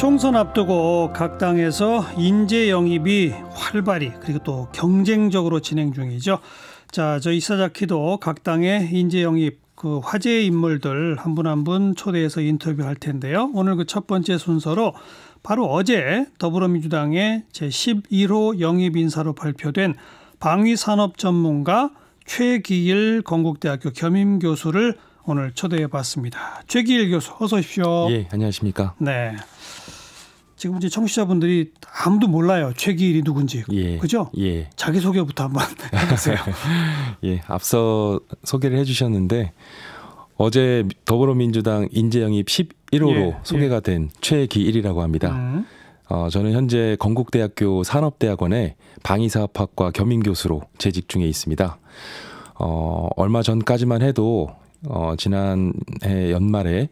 총선 앞두고 각 당에서 인재 영입이 활발히 그리고 또 경쟁적으로 진행 중이죠. 자, 저희 사자키도 각 당의 인재 영입 그 화제의 인물들 한 분 한 분 초대해서 인터뷰할 텐데요. 오늘 그 첫 번째 순서로 바로 어제 더불어민주당의 제11호 영입 인사로 발표된 방위산업 전문가 최기일 건국대학교 겸임 교수를 오늘 초대해 봤습니다. 최기일 교수 어서 오십시오. 예, 안녕하십니까? 네. 지금 이제 청취자분들이 아무도 몰라요. 최기일이 누군지. 예. 그죠? 예. 자기소개부터 한번 해보세요. 예. 앞서 소개를 해주셨는데 어제 더불어민주당 인재영입 11호로 예, 예. 소개가 된 최기일이라고 합니다. 음. 어, 저는 현재 건국대학교 산업대학원의 방위사업학과 겸임교수로 재직 중에 있습니다. 어, 얼마 전까지만 해도 어, 지난해 연말에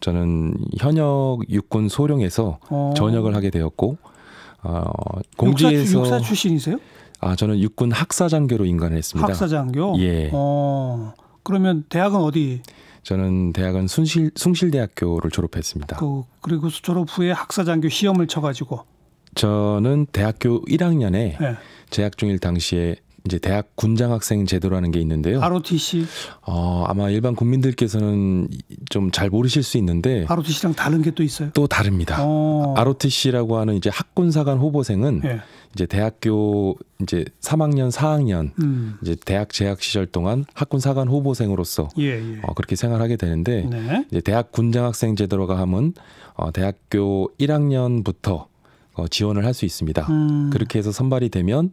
저는 현역 육군 소령에서 어. 전역을 하게 되었고 어, 공지에서 육사, 육사, 출신이세요? 아 저는 육군 학사장교로 임관 했습니다. 학사장교? 예. 어, 그러면 대학은 어디? 저는 대학은 순실 숭실대학교를 졸업했습니다. 그, 그리고 졸업 후에 학사장교 시험을 쳐가지고 저는 대학교 1학년에 네. 예. 재학 중일 당시에 이제 대학 군장 학생 제도라는 게 있는데요. ROTC. 어, 아마 일반 국민들께서는 좀 잘 모르실 수 있는데 ROTC랑 다른 게 또 있어요? 또 다릅니다. 어. ROTC라고 하는 이제 학군사관 후보생은 예. 이제 대학교 이제 3학년, 4학년 음. 이제 대학 재학 시절 동안 학군사관 후보생으로서 예, 예. 어, 그렇게 생활하게 되는데 네. 이제 대학 군장 학생 제도가 하면 어, 대학교 1학년부터 어, 지원을 할 수 있습니다. 음. 그렇게 해서 선발이 되면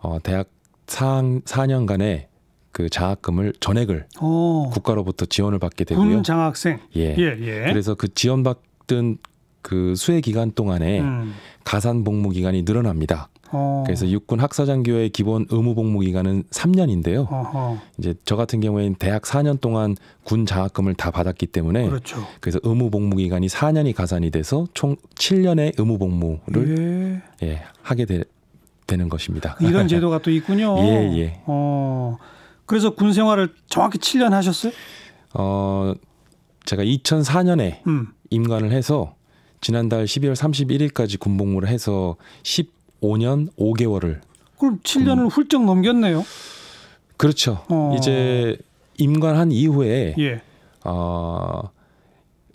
어, 대학 4년간의 그 장학금을 전액을 오. 국가로부터 지원을 받게 되고요. 장학생. 예. 예, 예. 그래서 그 지원받던 그 수해 기간 동안에 음. 가산 복무 기간이 늘어납니다. 오. 어. 그래서 육군 학사장교의 기본 의무 복무 기간은 3년인데요. 어허. 이제 저 같은 경우에는 대학 4년 동안 군 장학금을 다 받았기 때문에 그렇죠. 그래서 의무 복무 기간이 4년이 가산이 돼서 총 7년의 의무 복무를 예. 예 하게 되, 되는 것입니다. 그 이런 제도가 또 있군요. 예, 예. 어, 그래서 군 생활을 정확히 7년 하셨어요? 어, 제가 2004년에 음. 임관을 해서 지난달 12월 31일까지 군복무를 해서 15년 5개월을 그럼 7년을 군... 훌쩍 넘겼네요. 그렇죠. 어... 이제 임관한 이후에 예. 어,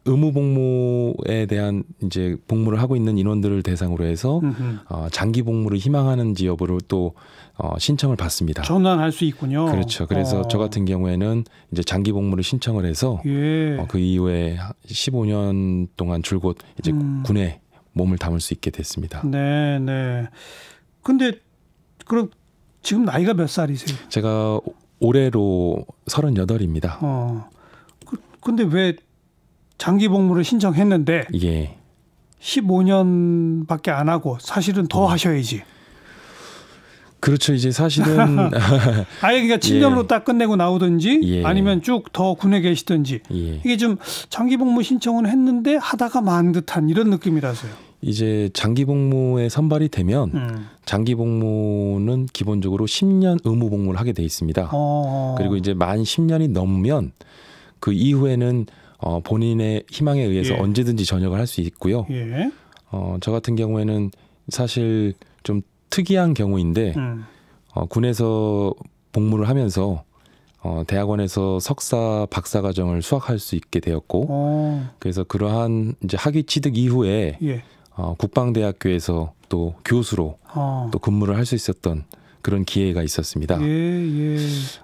의무 복무에 대한 이제 복무를 하고 있는 인원들을 대상으로 해서 어, 장기 복무를 희망하는 지역으로 또 어, 신청을 받습니다. 전환할 수 있군요. 그렇죠. 그래서 어. 저 같은 경우에는 이제 장기 복무를 신청을 해서 예. 어, 그 이후에 15년 동안 줄곧 이제 음. 군에 몸을 담을 수 있게 됐습니다. 네, 네. 근데 그럼 지금 나이가 몇 살이세요? 제가 올해로 38입니다. 어. 그, 근데 왜 장기 복무를 신청했는데 예. 15년밖에 안 하고 사실은 더 어. 하셔야지. 그렇죠. 이제 사실은 아예 그러니까 7년으로 예. 딱 끝내고 나오든지 예. 아니면 쭉 더 군에 계시든지 예. 이게 좀 장기 복무 신청은 했는데 하다가 만 듯한 이런 느낌이라서요. 이제 장기 복무에 선발이 되면 음. 장기 복무는 기본적으로 10년 의무 복무를 하게 돼 있습니다. 어. 그리고 이제 만 10년이 넘으면 그 이후에는 어, 본인의 희망에 의해서 예. 언제든지 전역을 할 수 있고요. 예. 어, 저 같은 경우에는 사실 좀 특이한 경우인데 음. 어, 군에서 복무를 하면서 어, 대학원에서 석사 박사 과정을 수학할 수 있게 되었고 오. 어. 그래서 그러한 이제 학위 취득 이후에 예. 어, 국방대학교에서 또 교수로 아. 또 근무를 할 수 있었던 그런 기회가 있었습니다. 예, 예.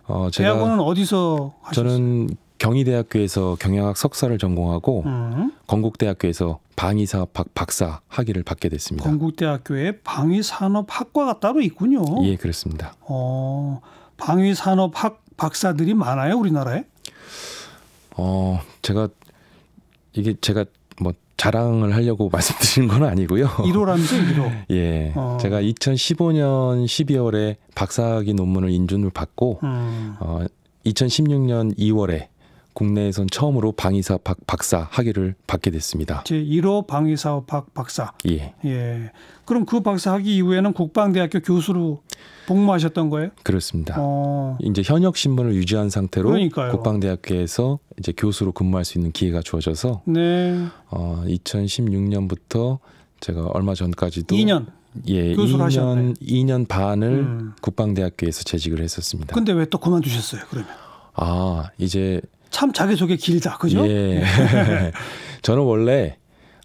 어, 제가 대학원은 어디서 하셨어요? 저는 경희대학교에서 경영학 석사를 전공하고 음. 건국대학교에서 방위산업학 박사 학위를 받게 됐습니다. 건국대학교에 방위산업학과가 따로 있군요. 예, 그렇습니다. 어, 방위산업학 박사들이 많아요, 우리나라에? 어, 제가 이게 제가 뭐 자랑을 하려고 말씀드리는 건 아니고요. 1호라면서 1호. 예. 어. 제가 2015년 12월에 박사학위 논문을 인준을 받고 음. 어, 2016년 2월에 국내에선 처음으로 방위사 박, 박사 학위를 받게 됐습니다. 제 1호 방위사 박 박사. 예. 예. 그럼 그 박사 학위 이후에는 국방대학교 교수로 복무하셨던 거예요? 그렇습니다. 어. 이제 현역 신분을 유지한 상태로 그러니까요. 국방대학교에서 이제 교수로 근무할 수 있는 기회가 주어져서 네. 어, 2016년부터 제가 얼마 전까지도 2년 예, 2년 하셨네. 2년 반을 음. 국방대학교에서 재직을 했었습니다. 근데 왜 또 그만두셨어요? 그러면? 아, 이제 참 자기소개 길다, 그죠? 예. 예. 저는 원래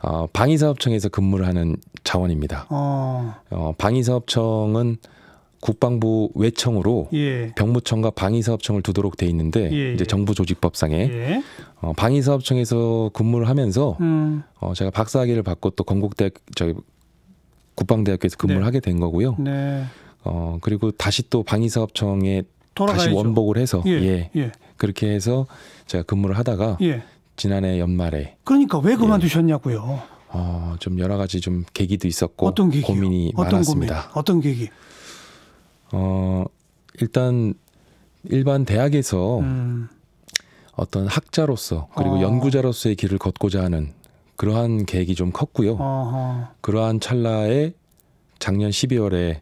어, 방위사업청에서 근무를 하는 자원입니다. 어. 어 방위사업청은 국방부 외청으로 예. 병무청과 방위사업청을 두도록 돼 있는데 예. 예. 이제 정부 조직법상에 예. 어, 방위사업청에서 근무를 하면서 음. 어, 제가 박사학위를 받고 또 건국대 저희 국방대학교에서 근무를 네. 하게 된 거고요. 네. 어, 그리고 다시 또 방위사업청에 돌아가야죠. 다시 원복을 해서 예, 예, 예. 그렇게 해서 제가 근무를 하다가 예. 지난해 연말에 그러니까 왜 그만두셨냐고요. 어, 좀 여러 가지 좀 계기도 있었고 어떤 고민이 어떤 많았습니다. 고민? 어떤 계기? 어, 일단 일반 대학에서 음. 어떤 학자로서 그리고 어. 연구자로서의 길을 걷고자 하는 그러한 계획이 좀 컸고요. 어허. 그러한 찰나에 작년 12월에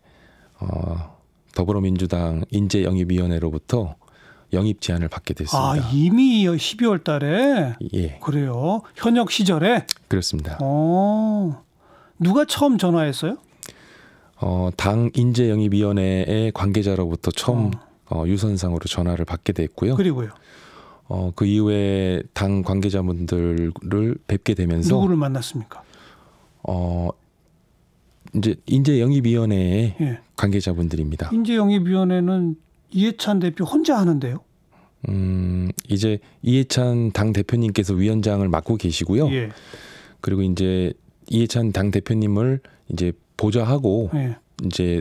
어, 더불어민주당 인재 영입위원회로부터 영입 제안을 받게 됐습니다. 아 이미 12월달에 예 그래요 현역 시절에 그렇습니다. 어 누가 처음 전화했어요? 어당 인재 영입위원회의 관계자로부터 처음 어. 어, 유선상으로 전화를 받게 됐고요. 그리고요. 어, 그 이후에 당 관계자분들을 뵙게 되면서 누구를 만났습니까? 어, 이제 인재 영입위원회 예. 관계자분들입니다. 인재 영입위원회는 이해찬 대표 혼자 하는데요. 음 이제 이해찬 당 대표님께서 위원장을 맡고 계시고요. 예. 그리고 이제 이해찬 당 대표님을 이제 보좌하고 예. 이제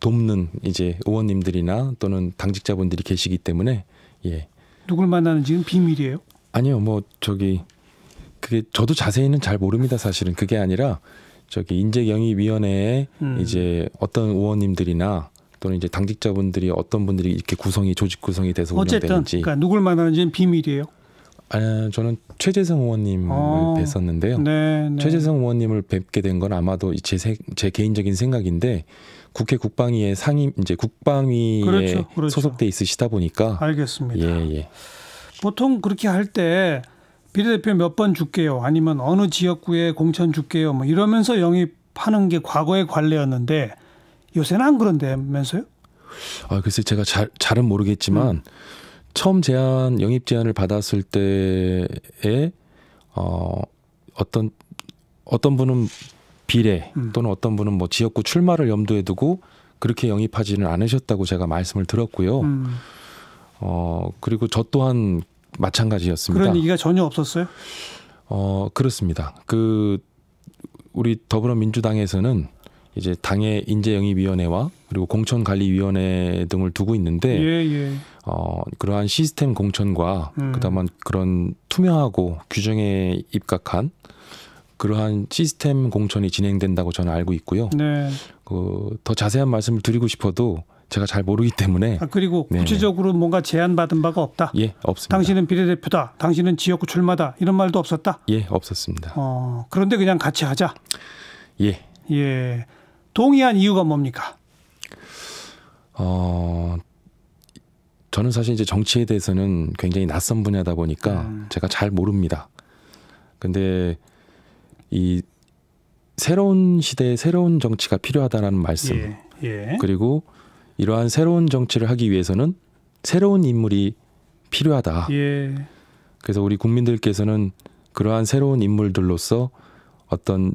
돕는 이제 의원님들이나 또는 당직자분들이 계시기 때문에 예. 누굴 만나는지는 비밀이에요? 아니요, 뭐 저기 그게 저도 자세히는 잘 모릅니다. 사실은 그게 아니라 저기 인재영입위원회에 음. 이제 어떤 의원님들이나 또는 이제 당직자분들이 어떤 분들이 이렇게 구성이 조직 구성이 돼서 운영되는지 어쨌든 그러니까 누굴 만나는지는 비밀이에요. 아, 저는 최재성 의원님을 아, 뵀었는데요. 네, 네. 최재성 의원님을 뵙게 된 건 아마도 제, 세, 제 개인적인 생각인데 국회 국방위의 상임 이제 국방위에 그렇죠, 그렇죠. 소속돼 있으시다 보니까 알겠습니다. 예, 예. 보통 그렇게 할때 비례대표 몇 번 줄게요. 아니면 어느 지역구에 공천 줄게요. 뭐 이러면서 영입하는 게 과거의 관례였는데 요새는 안 그런다면서요? 아, 글쎄 제가 잘, 잘은 모르겠지만 음. 처음 제안, 영입 제안을 받았을 때에 어, 어떤 어떤 분은 비례 음. 또는 어떤 분은 뭐 지역구 출마를 염두에 두고 그렇게 영입하지는 않으셨다고 제가 말씀을 들었고요. 음. 어, 그리고 저 또한 마찬가지였습니다. 그런 얘기가 전혀 없었어요? 어 그렇습니다. 그 우리 더불어민주당에서는 이제 당의 인재영입위원회와 그리고 공천관리위원회 등을 두고 있는데 예, 예. 어, 그러한 시스템 공천과 음. 그다음에 그런 투명하고 규정에 입각한 그러한 시스템 공천이 진행된다고 저는 알고 있고요. 네. 그더 자세한 말씀을 드리고 싶어도 제가 잘 모르기 때문에 아, 그리고 네, 네. 구체적으로 뭔가 제안받은 바가 없다. 예, 없습니다. 당신은 비례대표다. 당신은 지역구 출마다. 이런 말도 없었다. 예, 없었습니다. 어, 그런데 그냥 같이 하자. 예. 예. 동의한 이유가 뭡니까? 어, 저는 사실 이제 정치에 대해서는 굉장히 낯선 분야다 보니까 음. 제가 잘 모릅니다. 근데 이 새로운 시대에 새로운 정치가 필요하다라는 말씀 예, 예. 그리고 이러한 새로운 정치를 하기 위해서는 새로운 인물이 필요하다. 예. 그래서 우리 국민들께서는 그러한 새로운 인물들로서 어떤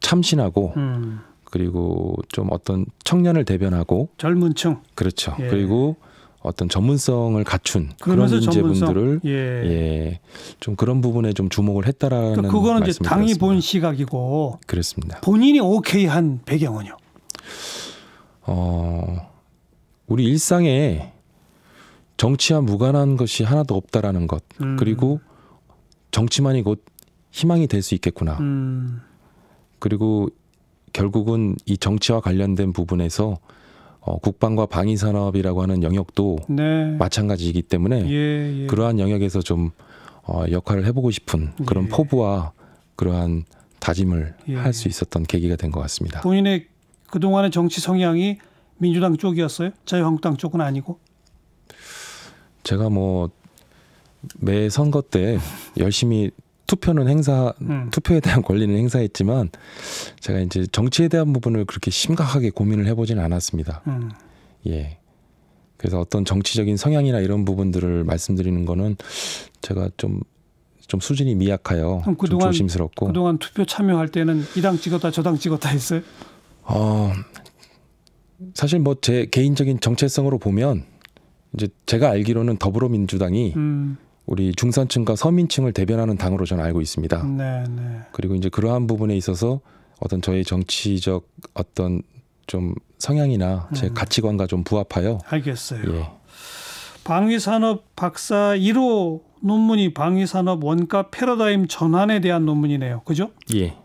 참신하고 음. 그리고 좀 어떤 청년을 대변하고 젊은 층 그렇죠. 예. 그리고 어떤 전문성을 갖춘 그런 인재분들을 예. 예. 좀 그런 부분에 좀 주목을 했다라는 그러니까 그거는 이제 당이 본 시각이고 그렇습니다. 본인이 오케이 한 배경은요. 어 우리 일상에 정치와 무관한 것이 하나도 없다라는 것 음. 그리고 정치만이 곧 희망이 될 수 있겠구나 음. 그리고 결국은 이 정치와 관련된 부분에서 어, 국방과 방위 산업이라고 하는 영역도 네. 마찬가지이기 때문에 예, 예. 그러한 영역에서 좀 어, 역할을 해보고 싶은 그런 예. 포부와 그러한 다짐을 예. 할수 있었던 계기가 된 것 같습니다. 본인의 그동안의 정치 성향이 민주당 쪽이었어요? 자유한국당 쪽은 아니고? 제가 뭐 매 선거 때 열심히 투표는 행사 음. 투표에 대한 권리는 행사했지만 제가 이제 정치에 대한 부분을 그렇게 심각하게 고민을 해보진 않았습니다. 음. 예. 그래서 어떤 정치적인 성향이나 이런 부분들을 말씀드리는 거는 제가 좀좀 좀 수준이 미약하여 그동안, 조심스럽고 그동안 투표 참여할 때는 이당 찍었다 저당 찍었다 했어요? 어 사실 뭐 제 개인적인 정체성으로 보면 이제 제가 알기로는 더불어민주당이 음. 우리 중산층과 서민층을 대변하는 당으로 저는 알고 있습니다. 네, 네. 그리고 이제 그러한 부분에 있어서 어떤 저의 정치적 어떤 좀 성향이나 제 음. 가치관과 좀 부합하여 알겠어요. 예. 방위산업 박사 1호 논문이 방위산업 원가 패러다임 전환에 대한 논문이네요. 그죠? 예.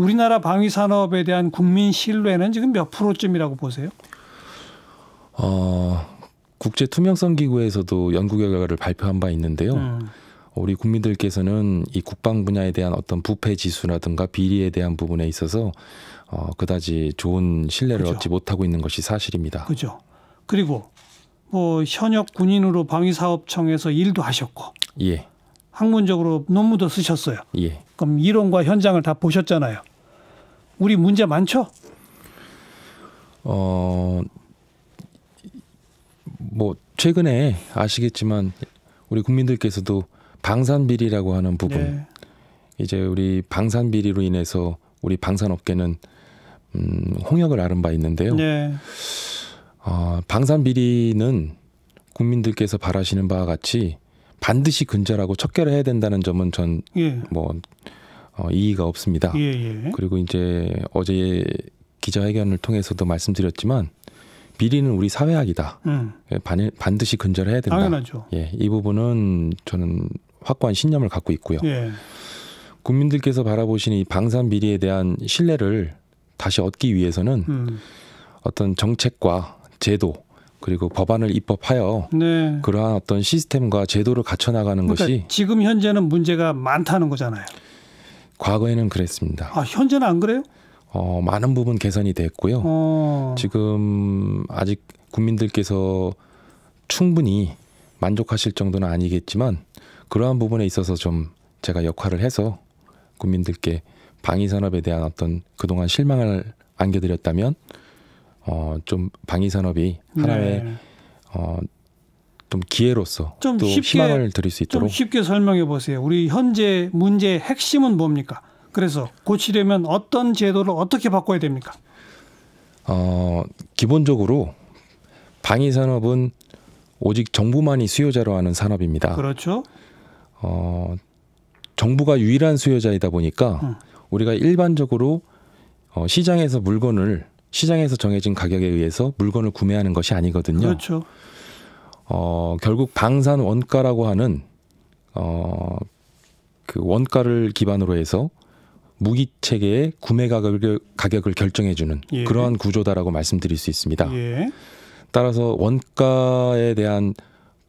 우리나라 방위 산업에 대한 국민 신뢰는 지금 몇 프로쯤이라고 보세요? 어, 국제 투명성 기구에서도 연구 결과를 발표한 바 있는데요. 음. 우리 국민들께서는 이 국방 분야에 대한 어떤 부패 지수라든가 비리에 대한 부분에 있어서 어, 그다지 좋은 신뢰를 그죠. 얻지 못하고 있는 것이 사실입니다. 그죠. 그리고 뭐 현역 군인으로 방위사업청에서 일도 하셨고, 예. 학문적으로 논문도 쓰셨어요. 예. 그럼 이론과 현장을 다 보셨잖아요. 우리 문제 많죠? 어, 뭐 최근에 아시겠지만 우리 국민들께서도 방산 비리라고 하는 부분 네. 이제 우리 방산 비리로 인해서 우리 방산업계는 음, 홍역을 아른 바 있는데요. 네. 어, 방산 비리는 국민들께서 바라시는 바와 같이 반드시 근절하고 척결해야 된다는 점은 전뭐 예. 뭐 어, 이의가 없습니다. 예, 예. 그리고 이제 어제 기자회견을 통해서도 말씀드렸지만 비리는 우리 사회학이다. 음. 예, 반, 반드시 근절해야 된다. 당연하죠. 예, 이 부분은 저는 확고한 신념을 갖고 있고요. 예. 국민들께서 바라보시는 이 방산 비리에 대한 신뢰를 다시 얻기 위해서는 음. 어떤 정책과 제도 그리고 법안을 입법하여 네. 그러한 어떤 시스템과 제도를 갖춰 나가는 그러니까 것이 지금 현재는 문제가 많다는 거잖아요. 과거에는 그랬습니다. 아, 현재는 안 그래요? 어, 많은 부분 개선이 됐고요. 어. 지금 아직 국민들께서 충분히 만족하실 정도는 아니겠지만 그러한 부분에 있어서 좀 제가 역할을 해서 국민들께 방위 산업에 대한 어떤 그동안 실망을 안겨드렸다면 어, 좀 방위 산업이 하나의 네. 어, 좀 기회로서 좀또 쉽게, 희망을 드릴 수 있도록 좀 쉽게 설명해 보세요. 우리 현재 문제의 핵심은 뭡니까? 그래서 고치려면 어떤 제도를 어떻게 바꿔야 됩니까? 어, 기본적으로 방위 산업은 오직 정부만이 수요자로 하는 산업입니다. 그렇죠. 어, 정부가 유일한 수요자이다 보니까 음. 우리가 일반적으로 어, 시장에서 물건을 시장에서 정해진 가격에 의해서 물건을 구매하는 것이 아니거든요. 그렇죠. 어, 결국 방산 원가라고 하는 어, 그 원가를 기반으로 해서 무기 체계의 구매 가격을, 가격을 결정해주는 예. 그러한 구조다라고 말씀드릴 수 있습니다. 예. 따라서 원가에 대한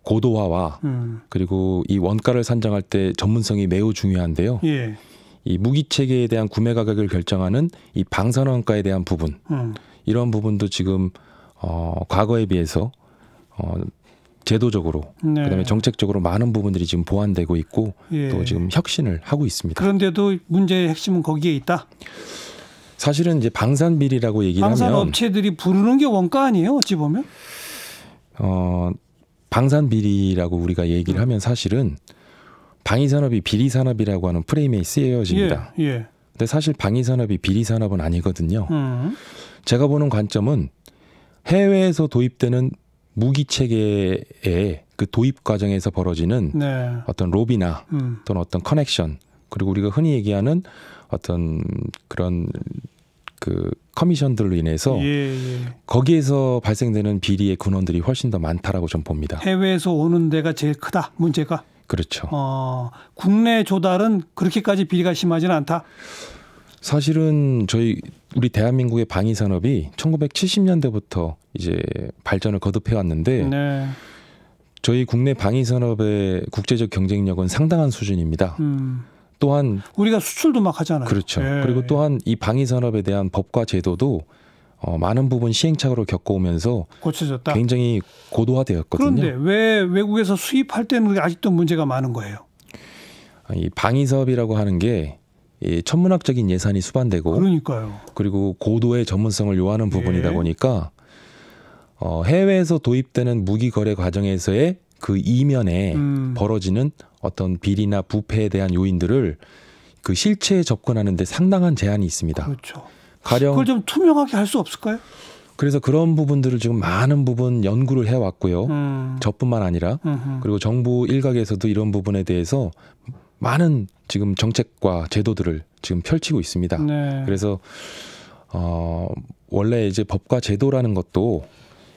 고도화와 음. 그리고 이 원가를 산정할 때 전문성이 매우 중요한데요. 예. 이 무기 체계에 대한 구매 가격을 결정하는 이 방산 원가에 대한 부분 음. 이런 부분도 지금 어, 과거에 비해서 어, 제도적으로 네. 그다음에 정책적으로 많은 부분들이 지금 보완되고 있고 예. 또 지금 혁신을 하고 있습니다. 그런데도 문제의 핵심은 거기에 있다. 사실은 이제 방산 비리라고 얘기 하면 방산 업체들이 부르는 게 원가 아니에요? 어찌 보면? 어 방산 비리라고 우리가 얘기를 음. 하면 사실은 방위 산업이 비리 산업이라고 하는 프레임에 쓰여집니다. 예. 예. 근데 사실 방위 산업이 비리 산업은 아니거든요. 음. 제가 보는 관점은 해외에서 도입되는 무기 체계의 그 도입 과정에서 벌어지는 네. 어떤 로비나 음. 또는 어떤 커넥션 그리고 우리가 흔히 얘기하는 어떤 그런 그 커미션들로 인해서 예, 예. 거기에서 발생되는 비리의 근원들이 훨씬 더 많다라고 좀 봅니다. 해외에서 오는 데가 제일 크다 문제가. 그렇죠. 어, 국내 조달은 그렇게까지 비리가 심하지는 않다. 사실은 저희 우리 대한민국의 방위 산업이 1970년대부터 이제 발전을 거듭해 왔는데 네. 저희 국내 방위 산업의 국제적 경쟁력은 상당한 수준입니다. 음. 또한 우리가 수출도 막 하잖아요. 그렇죠. 예. 그리고 또한 이 방위 산업에 대한 법과 제도도 어, 많은 부분 시행착오를 겪어오면서 고쳐졌다. 굉장히 고도화되었거든요. 그런데 왜 외국에서 수입할 때는 아직도 문제가 많은 거예요? 이 방위 사업이라고 하는 게이 천문학적인 예산이 수반되고 그러니까요. 그리고 고도의 전문성을 요하는 예. 부분이다 예. 보니까 어, 해외에서 도입되는 무기 거래 과정에서의 그 이면에 음. 벌어지는 어떤 비리나 부패에 대한 요인들을 그 실체에 접근하는데 상당한 제한이 있습니다. 그렇죠. 가령 그걸 좀 투명하게 할 수 없을까요? 그래서 그런 부분들을 지금 많은 부분 연구를 해왔고요. 음. 저뿐만 아니라 음흠. 그리고 정부 일각에서도 이런 부분에 대해서 많은 지금 정책과 제도들을 지금 펼치고 있습니다. 네. 그래서 어 원래 이제 법과 제도라는 것도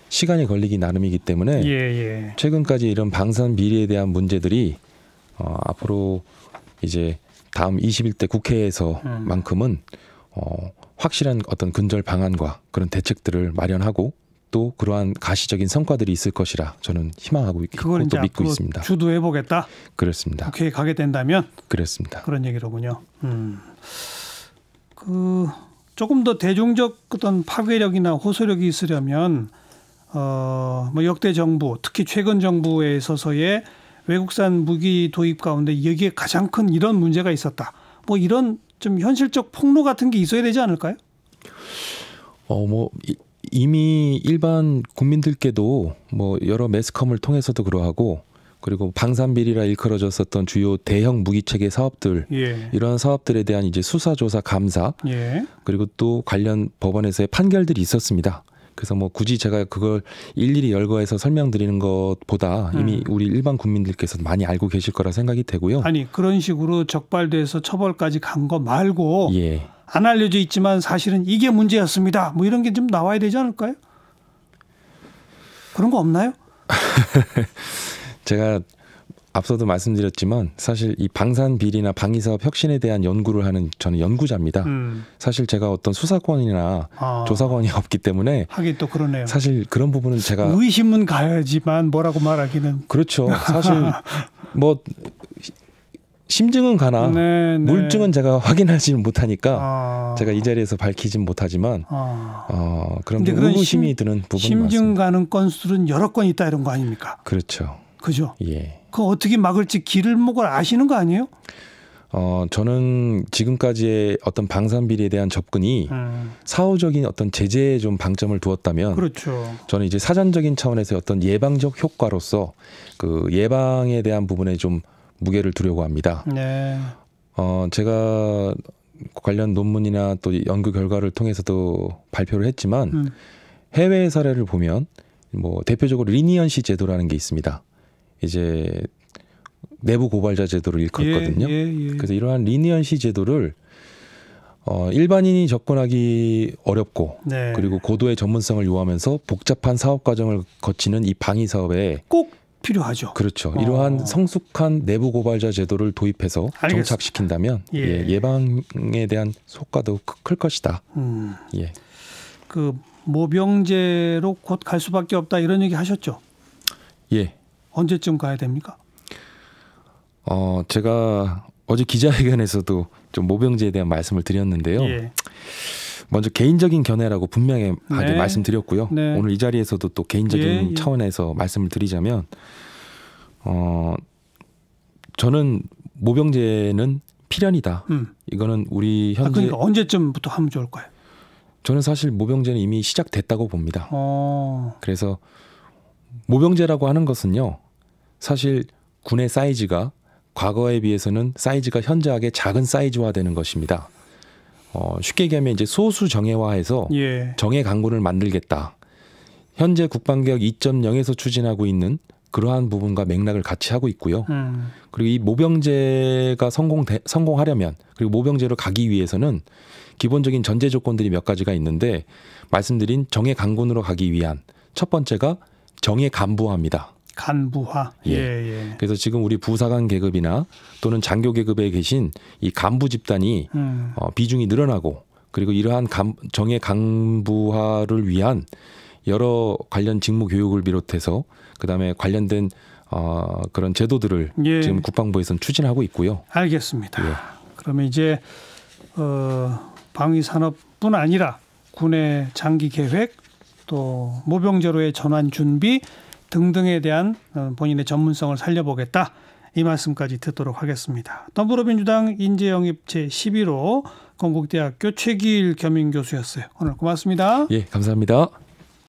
시간이 걸리기 나름이기 때문에 예, 예. 최근까지 이런 방산 비리에 대한 문제들이 어 앞으로 이제 다음 21대 국회에서만큼은 음. 어 확실한 어떤 근절 방안과 그런 대책들을 마련하고 또 그러한 가시적인 성과들이 있을 것이라 저는 희망하고 있고 또 믿고 있습니다. 주도해 보겠다. 그렇습니다. 국회에 가게 된다면 그렇습니다. 그런 얘기로군요. 음. 그 조금 더 대중적 어떤 파괴력이나 호소력이 있으려면 어뭐 역대 정부 특히 최근 정부에 있어서의 외국산 무기 도입 가운데 여기에 가장 큰 이런 문제가 있었다. 뭐 이런 좀 현실적 폭로 같은 게 있어야 되지 않을까요? 어뭐 이미 일반 국민들께도 뭐 여러 매스컴을 통해서도 그러하고 그리고 방산비리라 일컬어졌었던 주요 대형 무기체계 사업들 예. 이러한 사업들에 대한 이제 수사 조사 감사 예. 그리고 또 관련 법원에서의 판결들이 있었습니다. 그래서 뭐 굳이 제가 그걸 일일이 열거해서 설명드리는 것보다 이미 음. 우리 일반 국민들께서 많이 알고 계실 거라 생각이 되고요. 아니 그런 식으로 적발돼서 처벌까지 간 거 말고 예. 안 알려져 있지만 사실은 이게 문제였습니다. 뭐 이런 게 좀 나와야 되지 않을까요? 그런 거 없나요? 제가 앞서도 말씀드렸지만 사실 이 방산 비리나 방위 사업 혁신에 대한 연구를 하는 저는 연구자입니다. 음. 사실 제가 어떤 수사권이나 아. 조사권이 없기 때문에 하긴 또 그러네요. 사실 그런 부분은 제가 의심은 가야지만 뭐라고 말하기는 그렇죠. 사실 뭐 심증은 가나 네, 네. 물증은 제가 확인하지는 못하니까 아. 제가 이 자리에서 밝히진 못하지만 아. 어, 그런 의심이 드는 부분 심증 가는 건수는 여러 건 있다 이런 거 아닙니까? 그렇죠. 그죠? 예. 그 어떻게 막을지 길목을 을 아시는 거 아니에요? 어, 저는 지금까지의 어떤 방산비리에 대한 접근이 음. 사후적인 어떤 제재에 좀 방점을 두었다면 그렇죠. 저는 이제 사전적인 차원에서 어떤 예방적 효과로서 그 예방에 대한 부분에 좀 무게를 두려고 합니다. 네. 어, 제가 관련 논문이나 또 연구 결과를 통해서도 발표를 했지만 음. 해외 사례를 보면 뭐 대표적으로 리니언시 제도라는 게 있습니다. 이제 내부 고발자 제도를 일컫거든요. 예, 예, 예. 그래서 이러한 리니언시 제도를 어, 일반인이 접근하기 어렵고 네. 그리고 고도의 전문성을 요하면서 복잡한 사업 과정을 거치는 이 방위 사업에 꼭 필요하죠. 그렇죠. 어. 이러한 성숙한 내부 고발자 제도를 도입해서 알겠습니다. 정착시킨다면 예. 예, 방에 대한 효과도 클 것이다. 음. 예. 그 모병제로 곧 갈 수밖에 없다 이런 얘기 하셨죠. 예. 언제쯤 가야 됩니까? 어, 제가 어제 기자회견에서도 좀 모병제에 대한 말씀을 드렸는데요. 예. 먼저 개인적인 견해라고 분명히 네. 말씀드렸고요. 네. 오늘 이 자리에서도 또 개인적인 예, 예, 차원에서 말씀을 드리자면 어 저는 모병제는 필연이다. 음. 이거는 우리 아, 현재 아, 그러니까 언제쯤부터 하면 좋을까요? 저는 사실 모병제는 이미 시작됐다고 봅니다. 어. 그래서 모병제라고 하는 것은요. 사실 군의 사이즈가 과거에 비해서는 사이즈가 현저하게 작은 사이즈화 되는 것입니다. 어, 쉽게 얘기하면 이제 소수 정예화해서 예. 정예 강군을 만들겠다. 현재 국방개혁 2.0에서 추진하고 있는 그러한 부분과 맥락을 같이 하고 있고요. 음. 그리고 이 모병제가 성공 성공하려면 그리고 모병제로 가기 위해서는 기본적인 전제 조건들이 몇 가지가 있는데 말씀드린 정예 강군으로 가기 위한 첫 번째가 정예 간부화입니다. 간부화. 예. 예, 예. 그래서 지금 우리 부사관 계급이나 또는 장교 계급에 계신 이 간부 집단이 음. 어, 비중이 늘어나고 그리고 이러한 간, 정의 간부화를 위한 여러 관련 직무 교육을 비롯해서 그다음에 관련된 어, 그런 제도들을 예. 지금 국방부에서는 추진하고 있고요. 알겠습니다. 예. 그러면 이제 어, 방위 산업뿐 아니라 군의 장기 계획 또 모병제로의 전환 준비 등등에 대한 어, 본인의 전문성을 살려보겠다. 이 말씀까지 듣도록 하겠습니다. 더불어민주당 인재영입 제11호 건국대학교 최기일 겸임교수였어요. 오늘 고맙습니다. 예, 감사합니다.